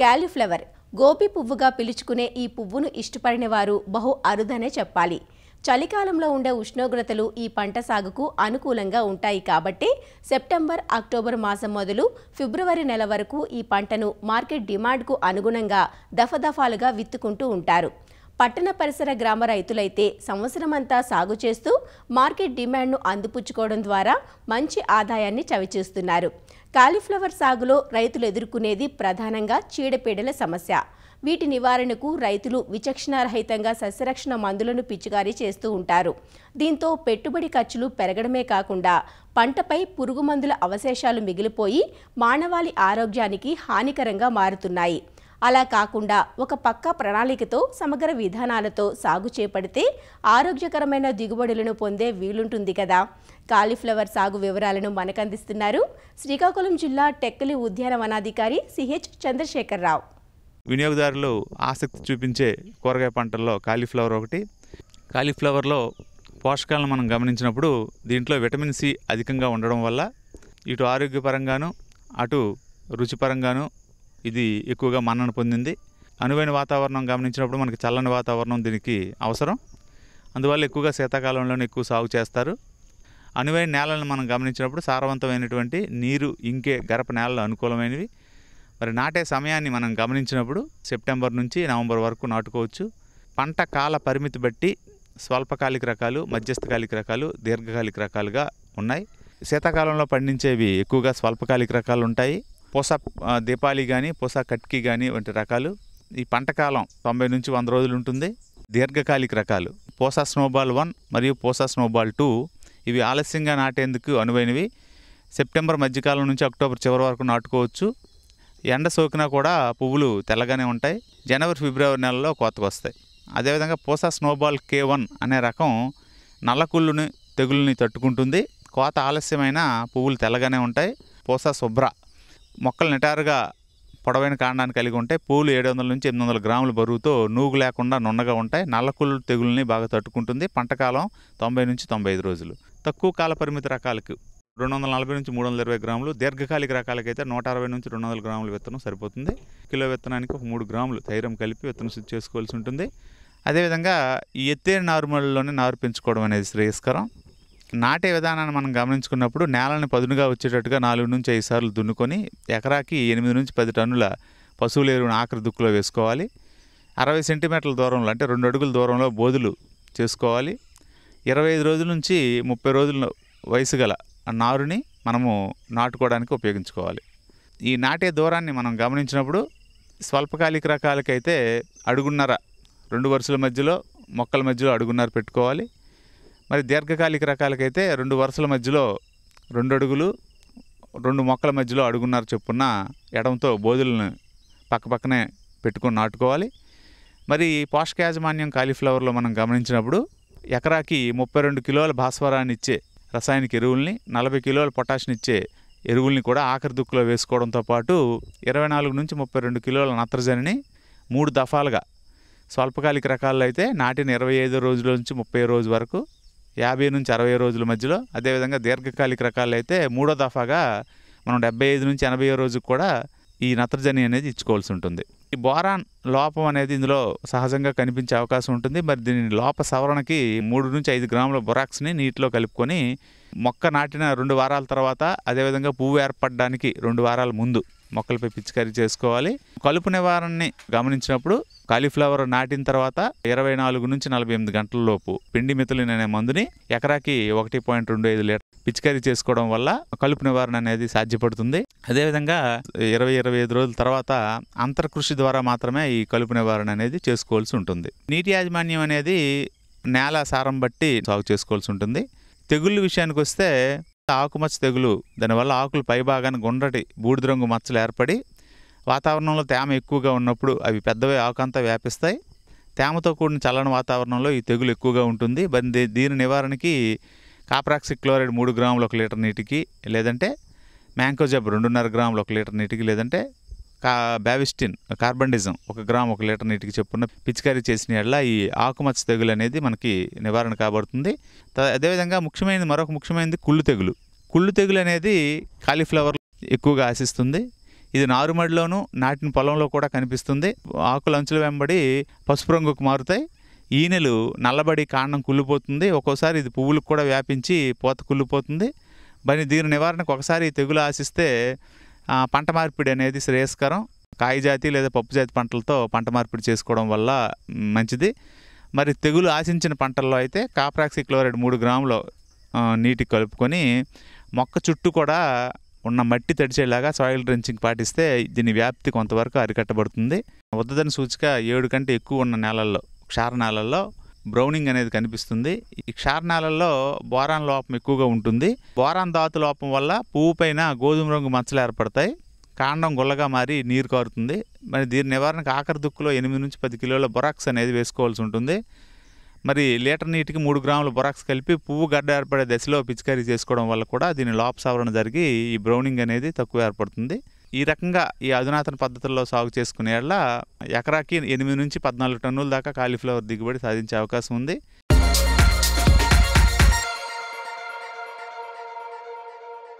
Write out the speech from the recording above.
cauliflower Gopi పువ్వుగా పిలుచుకునే ఈ పువ్వును ఇష్టపడిన వారు బహు అరుదనే చెప్పాలి చలికాలంలో ఉండే ఉష్ణోగ్రతలు ఈ పంట సాగుకు అనుకూలంగా ఉంటాయి కాబట్టి సెప్టెంబర్ అక్టోబర్ మాసం మొదలు ఫిబ్రవరి నెల వరకు ఈ పంటను మార్కెట్ డిమాండ్కు అనుగుణంగా దఫదఫాలుగా విత్తుకుంటూ ఉంటారు పట్టణ పరిసర గ్రామ రైతులైతే సంవత్సరమంతా సాగు చేస్తూ మార్కెట్ డిమాండ్ను అందిపుచ్చుకోవడం ద్వారా మంచి ఆదాయాన్ని చవిచూస్తున్నారు కాలీఫ్లవర్ సాగులో రైతులు ఎదుర్కొనేది ప్రధానంగా చీడపీడల సమస్య వీటి నివారణకు రైతులు విచక్షణారహితంగా సస్యరక్షణ మందులను పిచికారీ చేస్తూ ఉంటారు దీంతో పెట్టుబడి ఖర్చులు పెరగడమే కాకుండా పంటపై పురుగుమందుల అవశేషాలు మిగిలిపోయి మానవాళి ఆరోగ్యానికి హానికరంగా మారుతున్నాయి అలా కాకుండా ఒక పక్క ప్రణాళికతో సమగ్ర విధానాలతో సాగు చేపడితే ఆరోగ్యకరమైన దిగుబడులను పొందే వీలుంటుంది కదా కాలీఫ్లవర్ సాగు వివరాలను మనకందిస్తున్నారు శ్రీకాకుళం జిల్లా టెక్కలి ఉద్యానవనాధికారి సిహెచ్ చంద్రశేఖరరావు వినియోగదారులు ఆసక్తి చూపించే కూరగాయ పంటల్లో కాలీఫ్లవర్ ఒకటి కాలీఫ్లవర్లో పోషకాలను మనం గమనించినప్పుడు దీంట్లో విటమిన్ సి అధికంగా ఉండడం వల్ల ఇటు ఆరోగ్యపరంగాను అటు రుచిపరంగాను ఇది ఎక్కువగా మన్నన పొందింది అనువైన వాతావరణం గమనించినప్పుడు మనకి చల్లని వాతావరణం దీనికి అవసరం అందువల్ల ఎక్కువగా శీతాకాలంలోనే ఎక్కువ సాగు చేస్తారు అనువైన నేలను మనం గమనించినప్పుడు సారవంతమైనటువంటి నీరు ఇంకే గరప నేలలు అనుకూలమైనవి మరి నాటే సమయాన్ని మనం గమనించినప్పుడు సెప్టెంబర్ నుంచి నవంబర్ వరకు నాటుకోవచ్చు పంట కాల పరిమితి బట్టి స్వల్పకాలిక రకాలు మధ్యస్థకాలిక రకాలు దీర్ఘకాలిక రకాలుగా ఉన్నాయి శీతాకాలంలో పండించేవి ఎక్కువగా స్వల్పకాలిక రకాలు ఉంటాయి పూస దీపాలి కానీ పూస కట్కి కానీ వంటి రకాలు ఈ పంట కాలం తొంభై నుంచి వంద రోజులు ఉంటుంది దీర్ఘకాలిక రకాలు పోసా స్నోబాల్ వన్ మరియు పోసా స్నోబాల్ టూ ఇవి ఆలస్యంగా నాటేందుకు అనువైనవి సెప్టెంబర్ మధ్యకాలం నుంచి అక్టోబర్ చివరి వరకు నాటుకోవచ్చు ఎండ సోకినా కూడా పువ్వులు తెల్లగానే ఉంటాయి జనవరి ఫిబ్రవరి నెలలో కోతకు వస్తాయి అదేవిధంగా పోసా స్నోబాల్ కే వన్ అనే రకం నల్లకుళ్ళుని తెగుళ్ళని తట్టుకుంటుంది కోత ఆలస్యమైన పువ్వులు తెల్లగానే ఉంటాయి పోసా శుభ్ర మొక్కలు నిటారుగా పొడవైన కాండాన్ని కలిగి ఉంటాయి పూలు ఏడు వందల నుంచి ఎనిమిది వందల గ్రాముల బరువుతో నూగు లేకుండా నున్నగా ఉంటాయి నల్లకుళ్ళు తెగుల్ని బాగా తట్టుకుంటుంది పంటకాలం తొంభై నుంచి తొంభై ఐదు రోజులు తక్కువ కాల పరిమితి రకాలకు రెండు వందల నలభై నుంచి మూడు వందల ఇరవై గ్రాములు దీర్ఘకాలిక రకాలకైతే నూట అరవై నుంచి రెండు వందల గ్రాముల విత్తనం సరిపోతుంది కిలో విత్తనానికి ఒక మూడు గ్రాములు తైరం కలిపి విత్తనం శుద్ధి చేసుకోవాల్సి ఉంటుంది అదేవిధంగా ఈ ఎత్తే నారుమల్లోనే నారు పెంచుకోవడం అనేది శ్రేయస్కరం నాటే విధానాన్ని మనం గమనించుకున్నప్పుడు నేలని పదునుగా వచ్చేటట్టుగా నాలుగు నుంచి ఐదు సార్లు దున్నుకొని ఎకరాకి ఎనిమిది నుంచి పది టన్నుల పశువుల ఎరువును ఆఖరి దుక్కులో వేసుకోవాలి అరవై సెంటీమీటర్ల దూరంలో అంటే రెండు అడుగుల దూరంలో బోధులు చేసుకోవాలి ఇరవై ఐదు రోజుల నుంచి ముప్పై రోజుల వయసు గల నారుని మనము నాటుకోవడానికి ఉపయోగించుకోవాలి ఈ నాటే దూరాన్ని మనం గమనించినప్పుడు స్వల్పకాలిక రకాలకైతే అడుగున్నర రెండు వరుసల మధ్యలో మొక్కల మధ్యలో అడుగున్నర పెట్టుకోవాలి మరి దీర్ఘకాలిక రకాలకైతే రెండు వరుసల మధ్యలో రెండు అడుగులు రెండు మొక్కల మధ్యలో అడుగున్నారు చొప్పున ఎడంతో బోధులను పక్కపక్కనే పెట్టుకొని నాటుకోవాలి మరి పోషక యాజమాన్యం కాలీఫ్లవర్లో మనం గమనించినప్పుడు ఎకరాకి ముప్పై రెండు కిలోల భాస్వరాన్ని ఇచ్చే రసాయనిక ఎరువుల్ని నలభై కిలోల పొటాషియం ఇచ్చే ఎరువుల్ని కూడా ఆఖరి దుక్కులో వేసుకోవడంతో పాటు ఇరవై నాలుగు నుంచి ముప్పై రెండు కిలోల నత్రజనిని మూడు దఫాలుగా స్వల్పకాలిక రకాల్లో అయితే నాటిన ఇరవై ఐదో రోజుల నుంచి ముప్పై రోజు వరకు యాభై నుంచి అరవై రోజుల మధ్యలో అదేవిధంగా దీర్ఘకాలిక రకాలు అయితే మూడో దఫాగా మనం డెబ్బై ఐదు నుంచి ఎనభై రోజుకు కూడా ఈ నత్రజని అనేది ఇచ్చుకోవాల్సి ఉంటుంది ఈ బోరాన్ లోపం అనేది ఇందులో సహజంగా కనిపించే అవకాశం ఉంటుంది మరి దీని లోప సవరణకి మూడు నుంచి ఐదు గ్రాముల బొరాక్స్ని నీటిలో కలుపుకొని మొక్క నాటిన రెండు వారాల తర్వాత అదేవిధంగా పువ్వు ఏర్పడడానికి రెండు వారాల ముందు మొక్కలపై పిచికారీ చేసుకోవాలి కలుపు నివారణని గమనించినప్పుడు కాలీఫ్లవర్ నాటిన తర్వాత ఇరవై నాలుగు నుంచి నలభై ఎనిమిది గంటల లోపు పిండి మితులిన్ అనే మందుని ఎకరాకి ఒకటి పాయింట్ రెండు ఐదు లీటర్ పిచికారీ చేసుకోవడం వల్ల కలుపు నివారణ అనేది సాధ్యపడుతుంది అదేవిధంగా ఇరవై ఇరవై ఐదు రోజుల తర్వాత అంతర్కృషి ద్వారా మాత్రమే ఈ కలుపు నివారణ అనేది చేసుకోవాల్సి ఉంటుంది నీటి యాజమాన్యం అనేది నేల సారం బట్టి సాగు చేసుకోవాల్సి ఉంటుంది తెగుళ్ళ విషయానికి వస్తే ఆకుమచ్చ తెగులు దానివల్ల ఆకులు పైభాగాన్ని గుండ్రటి బూడిద రంగు మచ్చలు ఏర్పడి వాతావరణంలో తేమ ఎక్కువగా ఉన్నప్పుడు అవి పెద్దవి ఆకంతా వ్యాపిస్తాయి తేమతో కూడిన చల్లని వాతావరణంలో ఈ తెగులు ఎక్కువగా ఉంటుంది మరి దీని నివారణకి కాప్రాక్సిక్ క్లోరైడ్ మూడు గ్రాములు ఒక లీటర్ నీటికి లేదంటే మ్యాంకోజబ్ రెండున్నర గ్రాములు ఒక లీటర్ నీటికి లేదంటే కా బ్యావిస్టిన్ కార్బండిజం ఒక గ్రామ్ ఒక లీటర్ నీటికి చెప్పున్న పిచికారీ చేసిన ఎడల ఈ ఆకుమచ్చ తెగులు అనేది మనకి నివారణ కాబడుతుంది అదేవిధంగా ముఖ్యమైనది మరొక ముఖ్యమైనది కుళ్ళు తెగులు కుళ్ళు తెగులు అనేది కాలీఫ్లవర్ ఎక్కువగా ఆశిస్తుంది ఇది నారుమడిలోను నాటిన పొలంలో కూడా కనిపిస్తుంది ఆకులు అంచులు వెంబడి పసుపు రంగుకు మారుతాయి ఈనెలు నల్లబడి కాండం కుళ్ళిపోతుంది ఒక్కోసారి ఇది పువ్వులకు కూడా వ్యాపించి పూత కుళ్ళిపోతుంది మరి దీని నివారణకు ఒకసారి తెగులు ఆశిస్తే పంట మార్పిడి అనేది శ్రేయస్కరం కాయజాతి లేదా పప్పు జాతి పంటలతో పంట మార్పిడి చేసుకోవడం వల్ల మంచిది మరి తెగులు ఆశించిన పంటల్లో అయితే కాప్రాక్సి క్లోరైడ్ మూడు గ్రాములు నీటికి కలుపుకొని మొక్క చుట్టూ కూడా ఉన్న మట్టి తడిచేలాగా సాయిల్ డ్రెంచింగ్ పాటిస్తే దీని వ్యాప్తి కొంతవరకు అరికట్టబడుతుంది వద్దదని సూచిక ఏడు కంటే ఎక్కువ ఉన్న నేలల్లో క్షార నేలల్లో బ్రౌనింగ్ అనేది కనిపిస్తుంది ఈ క్షారణాలలో బోరాన్ లోపం ఎక్కువగా ఉంటుంది బోరాన్ ధాతు లోపం వల్ల పువ్వు పైన గోధుమ రంగు మచ్చలు ఏర్పడతాయి కాండం గుల్లగా మారి నీరు కారుతుంది మరి దీని నివారణకు ఆఖరి దుక్కులో ఎనిమిది నుంచి పది కిలోల బొరాక్స్ అనేది వేసుకోవాల్సి ఉంటుంది మరి లీటర్ నీటికి మూడు గ్రాముల బొరాక్స్ కలిపి పువ్వు గడ్డ ఏర్పడే దశలో పిచికారీ చేసుకోవడం వల్ల కూడా దీని లోప జరిగి ఈ బ్రౌనింగ్ అనేది తక్కువ ఏర్పడుతుంది ఈ రకంగా ఈ అధునాతన పద్ధతుల్లో సాగు చేసుకునేలా ఎకరాకి ఎనిమిది నుంచి పద్నాలుగు టన్నుల దాకా కాలీఫ్లవర్ దిగుబడి సాధించే అవకాశం ఉంది